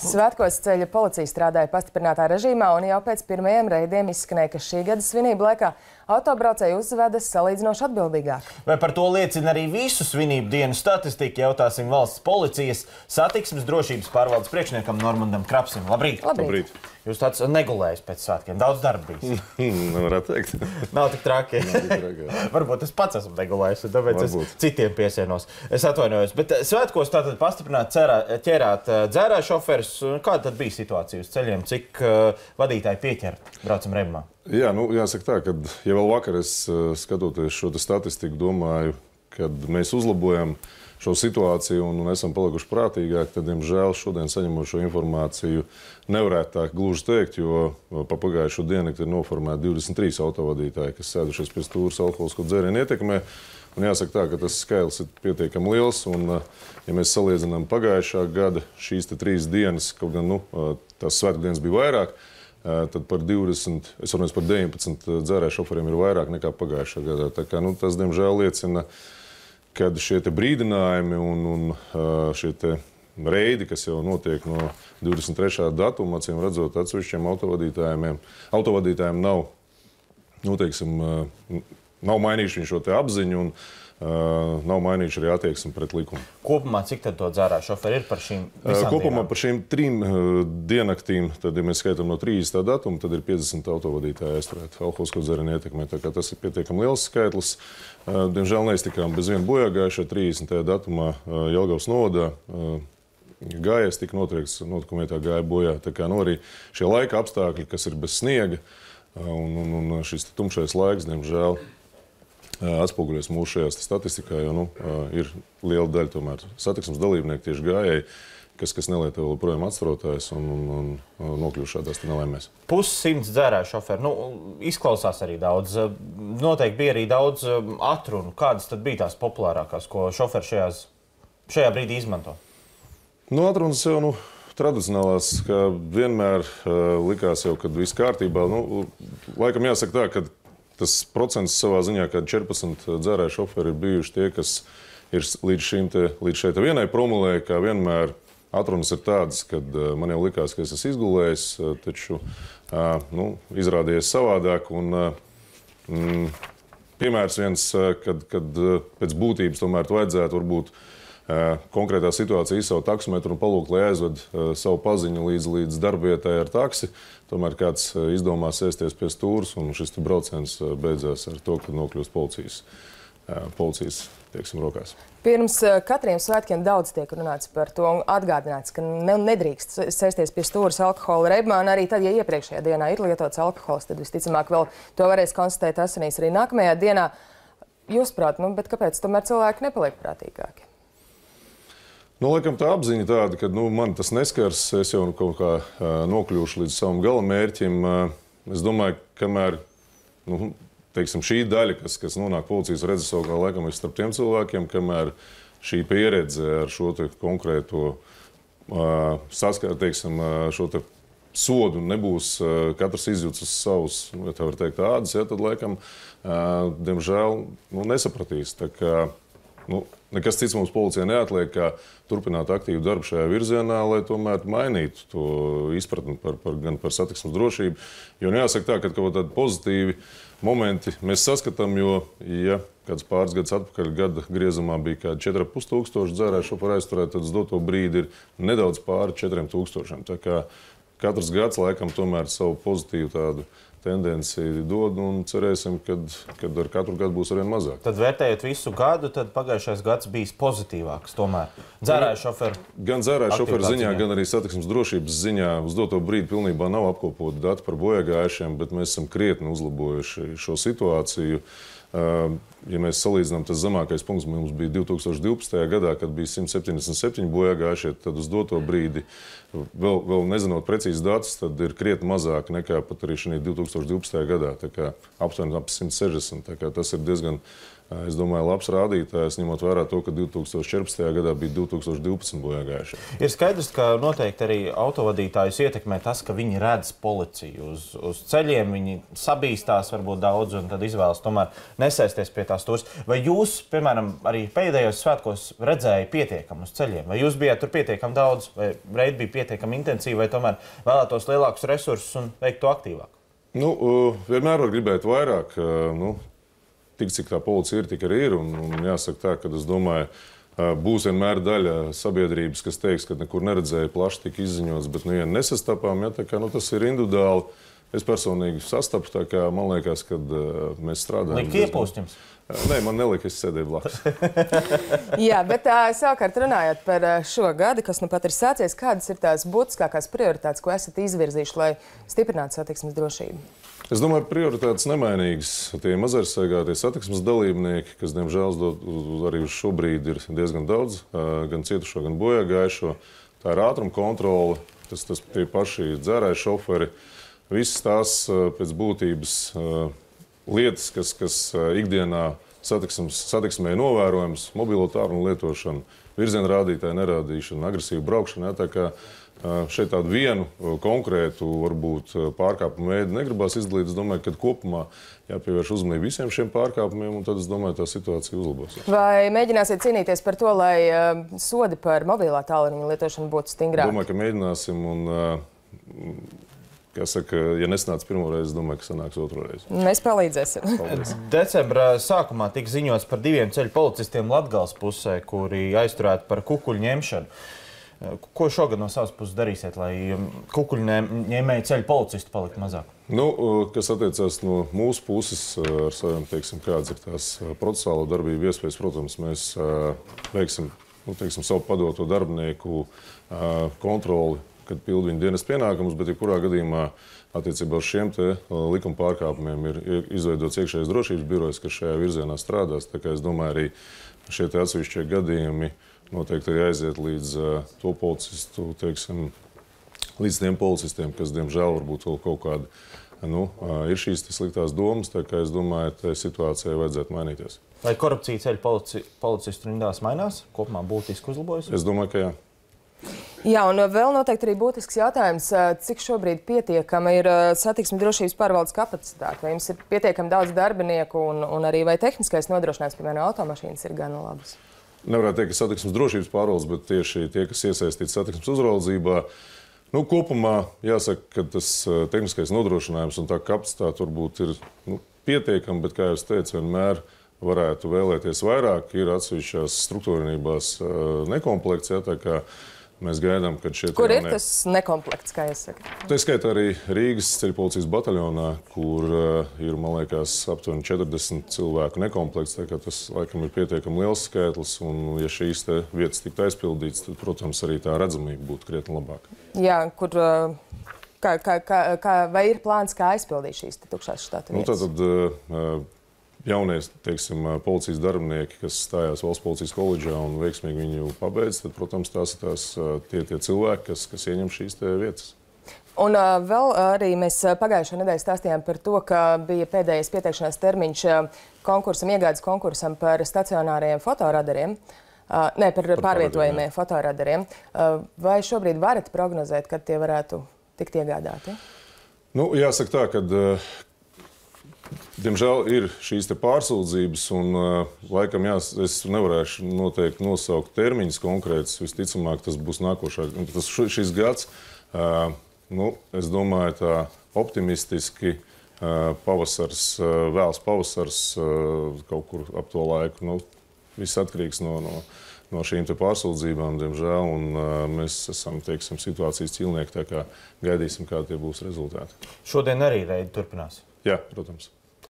Svētkos ceļa policija strādāja pastiprinātā režīmā, un jau pēc pirmajiem reidiem izskanēja, ka šī gada svinību laikā autobraucēji uzvedas salīdzinoši atbildīgāk. Vai par to liecina arī visu svinību dienu statistika, jautāsim valsts policijas satiksmes drošības pārvaldes priekšniekam Normandam Krapsim. Labrīt! Labrīt! Labrīt. Jūs tāds negulējis pēc svētkiem, daudz darba bijis. Nevarētu nu, teikt. Nav tik traki. Nav tik traki Varbūt es pats esmu negulējis, un tāpēc Varbūt. es citiem piesienos. Es atvainojos, bet eh, svētkos tātad pastiprināt ķērāt eh, dzērā šoferis Andres, eh, kāda tad bija situācija uz ceļiem? Cik uh, vadītāji pieķēra braucam rēmumā? Jā, nu, jāsaka tā, ka ja vēl vakar es eh, skatoties šo statistiku, domāju, kad mēs uzlabojam uh, šo situāciju un, un esam palikuši prātīgāki, tad, diemžēl, šodien saņemot šo informāciju, nevarētu tā gluži teikt, jo pa pagājušo dienu ir noformēti 23 autovadītāji, kas sēdušies pie stūra alkoholisko dzērienu ietekmē. Un jāsaka, tā, ka tas skaitlis ir pietiekami liels. Un, eh, ja mēs salīdzinām pagājušā gada šīs trīs dienas, kaut gan nu, eh, tās svētdienas bija vairāk, eh, tad par 20, es runāju par 19 dzērēju šoferiem ir vairāk nekā pagājušā gadā. Tā kā nu, tas, diemžēl, liecina par kad šie brīdinājumi un, un šie reidi, kas jau notiek no 23. datuma, acīm redzot, atsevišķiem autovadītājiem, autovadītājiem nav, nu, teiksim, nav mainījuši šo apziņu. Un, Uh, nav mainījuši arī attieksmi pret likumu. Kopumā cik daudz to dzērā šoferi ir par šīm dienām? Eh, kopumā dienām? par šīm trim uh, diennaktīm, tad, ja mēs skaitām no 30. datuma, tad ir 50 autovadītāji aizturēti alkoholisko dzērienu ietekmē. Tas ir pietiekami liels skaitlis. Uh, diemžēl neiztikām bez viena bojāgājušā 30. datumā Jelgavas novadā gājies, tika notriekts notikuma vietā gāja bojā. Tā kā nu, arī šie laika apstākļi, kas ir bez sniega un, un, un šis tumšais laiks, diemžēl, atspoguļojas mūsu šajā statistikā, jo nu, ir liela daļa tomēr satiksmes dalībnieku tieši gājēji kas, kas nelieto joprojām atstrotājs un, un, un, un nokļūst šādās nelaimēs. Pussimts dzērāju šoferi. Nu, izklausās arī daudz. Noteikti bija arī daudz atrunu. Kādas tad bija tās populārākās, ko šoferi šajās, šajā brīdī izmanto? Nu, atrunas jau nu, tradicionālās, ka vienmēr uh, likās jau, kad viss kārtībā. Nu, laikam jāsaka tā, ka Tas procents savā ziņā, kad 14 dzērēju šoferi ir bijuši tie, kas ir līdz, šim te, līdz šeit vienai promulē, kā vienmēr atrunas ir tādas, ka eh, man jau likās, ka es esmu izgulējis, eh, taču eh, nu, izrādījies savādāk. Un, mm, piemērs viens, kad, kad pēc būtības tomēr vajadzētu varbūt konkrētā situācijā izsaukt taksometru un palūgt, lai aizved savu paziņu līdz, līdz darbvietai ar taksi. Tomēr kāds izdomā sēsties pie stūres, un šis brauciens beidzās ar to, ka nokļūst policijas, policijas teiksim, rokās. Pirms katriem svētkiem daudz tiek runāts par to un atgādināts, ka ne, nedrīkst sēsties pie stūras alkohola reibā. Arī tad, ja iepriekšējā dienā ir lietots alkohols, tad visticamāk vēl to varēs konstatēt asinīs arī nākamajā dienā. Jūs prāt, nu, bet kāpēc tomēr cilvēki nepaliek prātīgāki? Nu, laikam tā apziņa tāda, ka nu, man tas neskars, es jau nu kaut kā uh, nokļūšu līdz savam galamērķim. Uh, es domāju, kamēr nu, teiksim, šī daļa, kas, kas nonāk policijas redzeslokā, laikam ir starp tiem cilvēkiem, kamēr šī pieredze ar šo konkrēto uh, saskāru, teiksim, šo te sodu nebūs katrs izjūtas uz savus, ja tā var teikt, ādas, ja, tad laikam, diemžēl, nu, nesapratīs. Tā kā, nu, Nekas cits mums policijai neatliek, kā turpināt aktīvu darbu šajā virzienā, lai tomēr mainītu to izpratni par, par, gan par satiksmes drošību. Jo nu, jāsaka tā, ka kaut kādi pozitīvi momenti mēs saskatām, jo, ja kāds pāris gadus atpakaļ gada griezumā bija kādi 4,5 tūkstoši dzērēju šoferu aizturēt, tad uz doto brīdi ir nedaudz pāri 4 tūkstošiem. Tā kā katrs gads laikam tomēr savu pozitīvu tādu tendenci dod, un cerēsim, ka ar katru gadu būs arvien mazāk. Tad vērtējot visu gadu, tad pagājušais gads bija pozitīvāks. Tomēr dzērāja nu, šoferu. Gan dzērāja šoferu ziņā, ziņā, gan arī satiksmes drošības ziņā uz doto brīdi pilnībā nav apkopoti dati par bojāgājušiem, bet mēs esam krietni uzlabojuši šo situāciju. Uh, Ehm, ja mēs salīdzinām, tas zemākais punkts mums bija 2012. gadā, kad bija 177 bojāgājušie. Tad uz doto brīdi, vēl, vēl nezinot precīzi datus, tad ir krietni mazāk nekā pat arī šī 2012. gadā. Aptuveni ap 160. Tas ir diezgan Eh, es domāju, labs rādītājs, ņemot vērā to, ka 2014. gadā bija 2012. bojā gājušie. Ir skaidrs, ka noteikti arī autovadītājus ietekmē tas, ka viņi redz policiju uz, uz ceļiem, viņi sabīstās varbūt daudz un tad izvēlas tomēr nesaisties pie tās tūs. Vai jūs, piemēram, arī pēdējos svētkos redzēja pietiekam uz ceļiem? Vai jūs bijāt tur pietiekam daudz, vai reid bija pietiekam intensīvi, vai tomēr vēlētos lielākus resursus un veiktu aktīvāk? Nu, eh, vienmēr var gribēt vairāk. Eh, nu, tik cik tā policija ir, tik arī ir. Un, un jāsaka tā, ka es domāju, būs vienmēr daļa sabiedrības, kas teiks, ka nekur neredzēja plaši tik izziņots, bet nu, ja nesastapām, ja, tā kā nu, tas ir individuāli. Es personīgi sastapu, tā kā man liekas, kad uh, mēs strādājam. Likt iepūstums. Nē, man nelika, es sēdēju blakus. Jā, bet tā, sākot runājot par šo gadu, kas nu pat ir sācies, kādas ir tās būtiskākās prioritātes, ko esat izvirzījuši, lai stiprinātu satiksmes drošību? Es domāju, prioritātes nemainīgas. Tie mazarsēgātie satiksmes dalībnieki, kas, diemžēl, arī šobrīd ir diezgan daudz, gan cietušo, gan bojā gājušo. Tā ir ātruma kontrole, tas, tas tie paši dzērāji šoferi. Visas tās pēc būtības lietas, kas, kas ikdienā satiksmes, satiksmē novērojams, mobilo tālrunu lietošana, virziena rādītāju nerādīšanu, agresīvu braukšanu. Jā, tā kā šeit tādu vienu konkrētu varbūt pārkāpumu veidu negribas izdalīt. Es domāju, ka kopumā jāpievērš uzmanība visiem šiem pārkāpumiem, un tad es domāju, tā situācija uzlabosies. Vai mēģināsiet cīnīties par to, lai sodi par mobilā tālruņa lietošanu būtu stingrāki? Domāju, ka mēģināsim. Un, Kā saka, ja nesanāca pirmo reizi, es domāju, ka sanāks otru reizi. Mēs palīdzēsim. Paldies. Decembra sākumā tika ziņots par diviem ceļu policistiem Latgales pusē, kuri aizturēti par kukuļu ņemšanu. Ko šogad no savas puses darīsiet, lai um, kukuļu ņēmēju ceļu policistu palikt mazāk? Nu, uh, kas attiecās no mūsu puses, uh, ar saviem, teiksim, kādas ir tās uh, procesāla darbība iespējas, protams, mēs veiksim nu, teiksim, savu padoto darbinieku kontroli kad pild viņa dienas pienākumus, bet jebkurā gadījumā attiecībā uz šiem uh, likuma pārkāpumiem ir, ir izveidots iekšējais drošības birojs, kas šajā virzienā strādās. Tā kā es domāju, arī šie atsevišķie gadījumi noteikti arī aiziet līdz uh, to policistu, teiksim, līdz tiem policistiem, kas, diemžēl, varbūt vēl kaut kādi nu, uh, ir šīs sliktās domas. Es domāju, ka situācijai vajadzētu mainīties. Vai korupcija ceļu policistu rindās mainās? Kopumā būtiski uzlabojas? Es domāju, ka jā. Jā, un eh, vēl noteikti arī būtisks jautājums, eh, cik šobrīd pietiekama ir eh, satiksme drošības pārvaldes kapacitāte. Vai jums ir pietiekami daudz darbinieku un, un arī vai tehniskais nodrošinājums, piemēram, automašīnas ir gan labas? Nevarētu teikt, ka satiksmes drošības pārvaldes, bet tieši tie, kas iesaistīti satiksmes uzraudzībā, nu, kopumā jāsaka, ka tas tehniskais nodrošinājums un tā kapacitāte varbūt ir nu, pietiekama, bet, kā jau es teicu, vienmēr ir varētu vēlēties vairāk, ir atsevišķās struktūrinībās nekomplekts. Ja, Mēs gaidām, kad šie Kur ir ne... tas nekomplekts, kā jūs sakat? Tā skaitā arī Rīgas ceļu policijas bataljonā, kur uh, ir, man liekas, aptuveni 40 cilvēku nekomplekts, tā kā tas, laikam, ir pietiekami liels skaitlis, un ja šīs te vietas tiktu aizpildīts, tad, protams, arī tā redzamība būtu krietni labāka. Jā, kur... Uh, kā, kā, kā, vai ir plāns, kā aizpildīt šīs tukšās štāta vietas? Nu, tātad, uh, eh, jaunie teiksim, policijas darbinieki, kas stājās valsts policijas koledžā un veiksmīgi viņu pabeidz, tad, protams, tās ir tās, tie, tie cilvēki, kas, kas ieņem šīs vietas. Un uh, vēl arī mēs pagājušajā nedēļā stāstījām par to, ka bija pēdējais pieteikšanās termiņš konkursam, iegādes konkursam par stacionāriem fotoradariem. Uh, nē, par, par pārvietojamiem fotoradariem. Uh, vai šobrīd varat prognozēt, kad tie varētu tikt iegādāti? Nu, jāsaka tā, ka Diemžēl ir šīs pārsūdzības, un eh, laikam jās, es nevarēšu noteikti nosaukt termiņus konkrētus. Visticamāk, tas būs nākošā, tas šis gads. Eh, nu, es domāju, tā optimistiski eh, pavasars, vēls pavasars kaut kur ap to laiku. Nu, viss atkarīgs no, no, no šīm pārsūdzībām, diemžēl, un mēs esam teiksim, situācijas cilnieki, tā kā gaidīsim, kādi tie būs rezultāti. Šodien arī reidi turpinās. Jā, protams.